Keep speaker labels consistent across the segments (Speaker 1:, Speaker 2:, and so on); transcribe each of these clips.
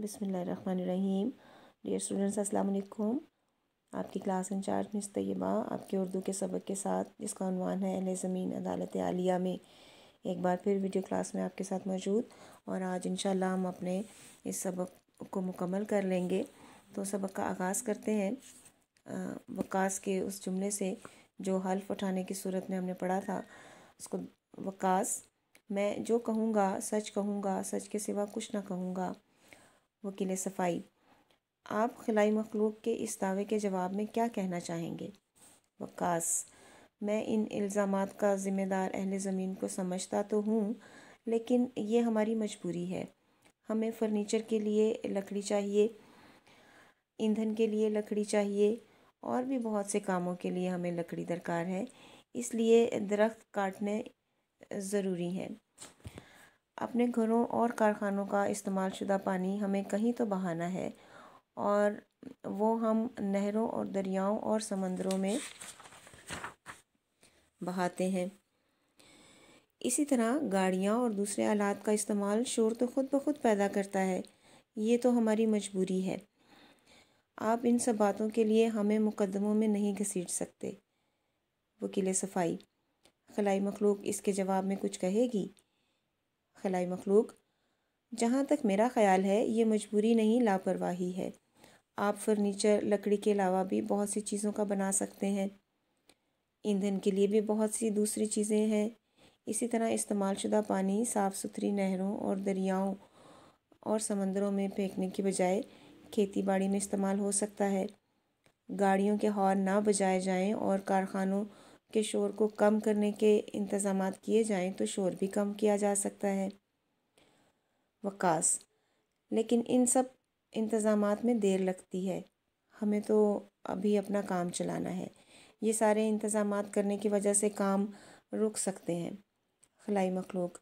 Speaker 1: बिसमीम dear students अस्सलाम वालेकुम आपकी क्लास इंचार्ज मिस तयबा आपके उर्दू के सबक के साथ जिसका अनवान है अल ज़मीन अदालत आलिया में एक बार फिर वीडियो क्लास में आपके साथ मौजूद और आज इन हम अपने इस सबक को मुकम्मल कर लेंगे तो सबक का आगाज़ करते हैं वकास के उस जुमले से जो हल्फ उठाने की सूरत में हमने पढ़ा था उसको वकास मैं जो कहूँगा सच कहूँगा सच के सिवा कुछ ना कहूँगा वकील सफाई आप खिलाई मखलूक के इस दावे के जवाब में क्या कहना चाहेंगे वकास मैं इन इल्ज़ाम का ज़िम्मेदार अहल ज़मीन को समझता तो हूँ लेकिन ये हमारी मजबूरी है हमें फ़र्नीचर के लिए लकड़ी चाहिए ईंधन के लिए लकड़ी चाहिए और भी बहुत से कामों के लिए हमें लकड़ी दरकार है इसलिए दरख्त काटने ज़रूरी हैं अपने घरों और कारखानों का इस्तेमाल शुदा पानी हमें कहीं तो बहाना है और वो हम नहरों और दरियाओं और समंदरों में बहाते हैं इसी तरह गाड़ियाँ और दूसरे आलात का इस्तेमाल शोर तो ख़ुद ब खुद पैदा करता है ये तो हमारी मजबूरी है आप इन सब बातों के लिए हमें मुकदमों में नहीं घसीट सकते वकील सफाई खलाई मखलूक इसके जवाब में कुछ कहेगी खलाई मखलूक जहाँ तक मेरा ख्याल है ये मजबूरी नहीं लापरवाही है आप फर्नीचर लकड़ी के अलावा भी बहुत सी चीज़ों का बना सकते हैं ईंधन के लिए भी बहुत सी दूसरी चीज़ें हैं इसी तरह इस्तेमाल शुदा पानी साफ़ सुथरी नहरों और दरियाओं और समंदरों में फेंकने की बजाय खेती बाड़ी में इस्तेमाल हो सकता है गाड़ियों के हॉर्न ना बजाए जाएं और कारखानों के शोर को कम करने के इंतज़ाम किए जाएं तो शोर भी कम किया जा सकता है वकास लेकिन इन सब इंतज़ाम में देर लगती है हमें तो अभी अपना काम चलाना है ये सारे इंतज़ाम करने की वजह से काम रुक सकते हैं खलाई मखलूक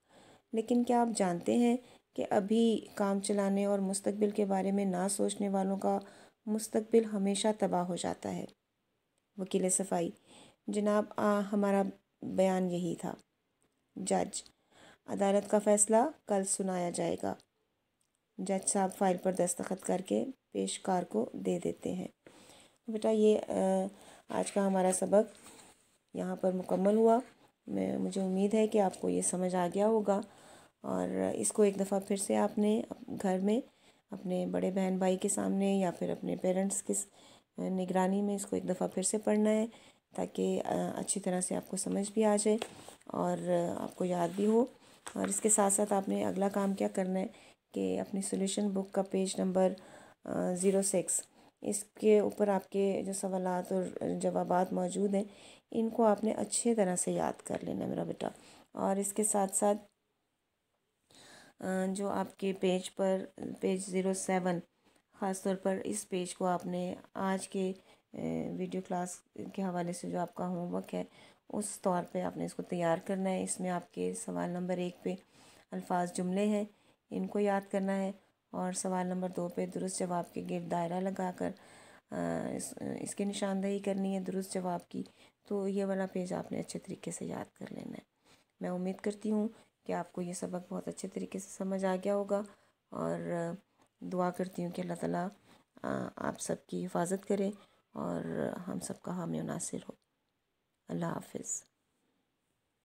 Speaker 1: लेकिन क्या आप जानते हैं कि अभी काम चलाने और मुस्तबिल के बारे में ना सोचने वालों का मुस्तबिल हमेशा तबाह हो जाता है वकील सफाई जनाब आ, हमारा बयान यही था जज अदालत का फ़ैसला कल सुनाया जाएगा जज साहब फाइल पर दस्तखत करके पेशकार को दे देते हैं बेटा ये आज का हमारा सबक यहाँ पर मुकम्मल हुआ मैं मुझे उम्मीद है कि आपको ये समझ आ गया होगा और इसको एक दफ़ा फिर से आपने घर में अपने बड़े बहन भाई के सामने या फिर अपने पेरेंट्स की निगरानी में इसको एक दफ़ा फिर से पढ़ना है ताकि अच्छी तरह से आपको समझ भी आ जाए और आपको याद भी हो और इसके साथ साथ आपने अगला काम क्या करना है कि अपनी सोल्यूशन बुक का पेज नंबर ज़ीरो सिक्स इसके ऊपर आपके जो सवाल और जवाब मौजूद हैं इनको आपने अच्छे तरह से याद कर लेना मेरा बेटा और इसके साथ साथ जो आपके पेज पर पेज ज़ीरो सेवन ख़ास तौर पर इस पेज को आपने आज के वीडियो क्लास के हवाले से जो आपका होमवर्क है उस तौर पे आपने इसको तैयार करना है इसमें आपके सवाल नंबर एक पे अल्फाज जुमले हैं इनको याद करना है और सवाल नंबर दो पे दुरुस्त जवाब के गिर दायरा लगा कर इस, इसकी निशानदेही करनी है दुरुस्त जवाब की तो ये वाला पेज आपने अच्छे तरीके से याद कर लेना है मैं उम्मीद करती हूँ कि आपको ये सबक बहुत अच्छे तरीके से समझ आ गया होगा और दुआ करती हूँ कि अल्लाह ताला आप सबकी हिफाजत करें और हम सब का हामी नासिर हो अल्लाह हाफिज़